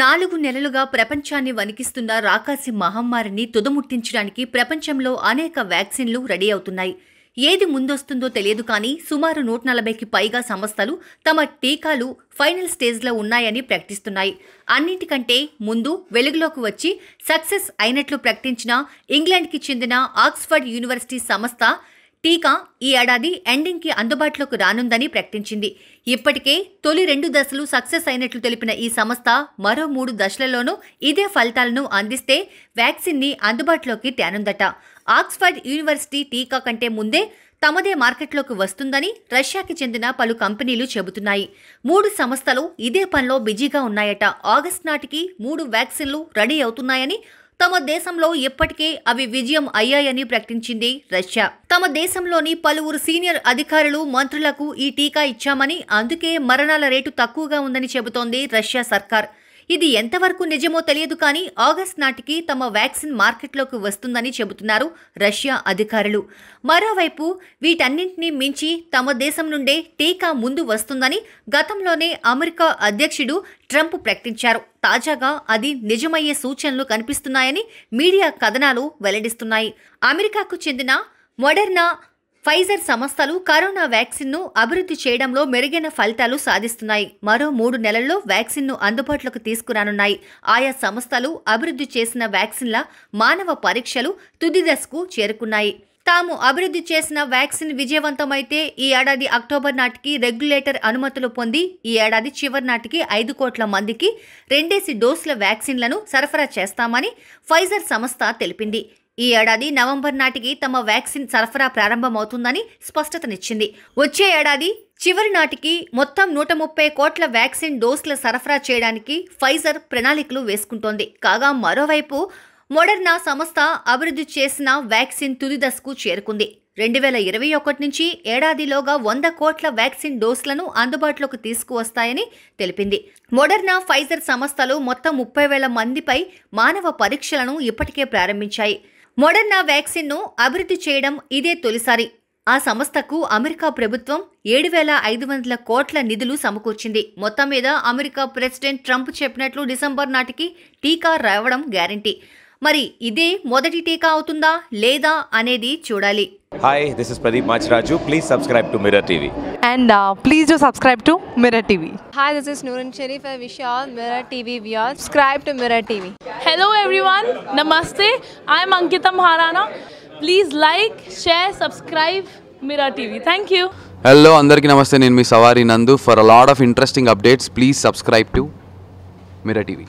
నాలుగు నెలలుగా ప్రపంచాన్ని వణికిస్తున్న రాకాసి మహమ్మారిని తుదముట్టించడానికి ప్రపంచంలో అనేక వ్యాక్సిన్లు రెడీ అవుతున్నాయి ఏది ముందొస్తుందో తెలియదు కానీ సుమారు నూట నలభైకి పైగా సంస్థలు తమ టీకాలు ఫైనల్ స్టేజ్లో ఉన్నాయని ప్రకటిస్తున్నాయి అన్నింటికంటే ముందు వెలుగులోకి వచ్చి సక్సెస్ అయినట్లు ప్రకటించిన ఇంగ్లాండ్కి చెందిన ఆక్స్ఫర్డ్ యూనివర్సిటీ సంస్థ టీకా ఈ ఏడాది ఎండింగ్కి అందుబాటులోకి రానుందని ప్రకటించింది ఇప్పటికే తొలి రెండు దశలు సక్సెస్ అయినట్లు తెలిపిన ఈ సంస్థ మరో మూడు దశలలోనూ ఇదే ఫలితాలను అందిస్తే వ్యాక్సిన్ని అందుబాటులోకి తేనుందట ఆక్స్ఫర్డ్ యూనివర్సిటీ టీకా కంటే ముందే తమదే మార్కెట్లోకి వస్తుందని రష్యాకి చెందిన పలు కంపెనీలు చెబుతున్నాయి మూడు సంస్థలు ఇదే పనిలో బిజీగా ఉన్నాయట ఆగస్ట్ నాటికి మూడు వ్యాక్సిన్లు రెడీ అవుతున్నాయని తమ దేశంలో ఇప్పటికే అవి విజయం అయ్యాయని ప్రకటించింది రష్యా తమ దేశంలోని పలువురు సీనియర్ అధికారులు మంత్రులకు ఈ టీకా ఇచ్చామని అందుకే మరణాల రేటు తక్కువగా ఉందని చెబుతోంది రష్యా సర్కార్ ఇది ఎంతవరకు నిజమో తెలియదు కానీ ఆగస్ట్ నాటికి తమ వ్యాక్సిన్ మార్కెట్లోకి వస్తుందని చెబుతున్నారు రష్యా అధికారులు మరోవైపు వీటన్నింటినీ మించి తమ దేశం నుండే టీకా ముందు వస్తుందని గతంలోనే అమెరికా అధ్యక్షుడు ట్రంప్ ప్రకటించారు తాజాగా అది నిజమయ్యే సూచనలు కనిపిస్తున్నాయని మీడియా కథనాలు వెల్లడిస్తున్నాయి అమెరికాకు చెందిన మొడర్నా ఫైజర్ సంస్థలు కరోనా వ్యాక్సిన్ను అభివృద్ధి చేయడంలో మెరుగైన ఫలితాలు సాధిస్తున్నాయి మరో మూడు నెలల్లో వ్యాక్సిన్ను అందుబాటులోకి తీసుకురానున్నాయి ఆయా సంస్థలు అభివృద్ధి చేసిన వ్యాక్సిన్ల మానవ పరీక్షలు తుది దశకు చేరుకున్నాయి తాము అభివృద్ధి చేసిన వ్యాక్సిన్ విజయవంతమైతే ఈ ఏడాది అక్టోబర్ నాటికి రెగ్యులేటర్ అనుమతులు పొంది ఈ ఏడాది చివరి నాటికి ఐదు కోట్ల మందికి రెండేసి డోసుల వ్యాక్సిన్లను సరఫరా చేస్తామని ఫైజర్ సంస్థ తెలిపింది ఈ ఏడాది నవంబర్ నాటికి తమ వ్యాక్సిన్ సరఫరా ప్రారంభమవుతుందని స్పష్టతనిచ్చింది వచ్చే ఏడాది చివరి నాటికి మొత్తం నూట ముప్పై కోట్ల వ్యాక్సిన్ డోసుల సరఫరా చేయడానికి ఫైజర్ ప్రణాళికలు వేసుకుంటోంది కాగా మరోవైపు మోడర్నా సంస్థ అభివృద్ధి చేసిన వ్యాక్సిన్ తుది దశకు చేరుకుంది రెండు వేల ఇరవై ఒకటి నుంచి ఏడాదిలోగా వంద కోట్ల వ్యాక్సిన్ డోసులను అందుబాటులోకి తీసుకువస్తాయని తెలిపింది మోడర్నా ఫైజర్ సంస్థలు మొత్తం ముప్పై వేల మందిపై మానవ పరీక్షలను ఇప్పటికే ప్రారంభించాయి మోడర్నా వ్యాక్సిన్ను అభివృద్ధి చేయడం ఇదే తొలిసారి ఆ సంస్థకు అమెరికా ప్రభుత్వం ఏడు వేల ఐదు వందల కోట్ల నిధులు సమకూర్చింది మొత్తం మీద అమెరికా ప్రెసిడెంట్ ట్రంప్ చెప్పినట్లు డిసెంబర్ నాటికి టీకా రావడం గ్యారంటీ మరి ఇదే మొదటి టీకా అవుతుందా లేదా అనేది చూడాలి hi this is Pradeep Machiraju please subscribe to Mirror TV and please do subscribe to Mirror TV hi this is Nooran Sharif I wish all Mirror TV we are subscribe to Mirror TV hello everyone namaste I am Ankita Maharana please like share subscribe Mirror TV thank you hello అందరికీ నమస్తే నేను మీ Savari Nandu for a lot of interesting updates please subscribe to Mirror TV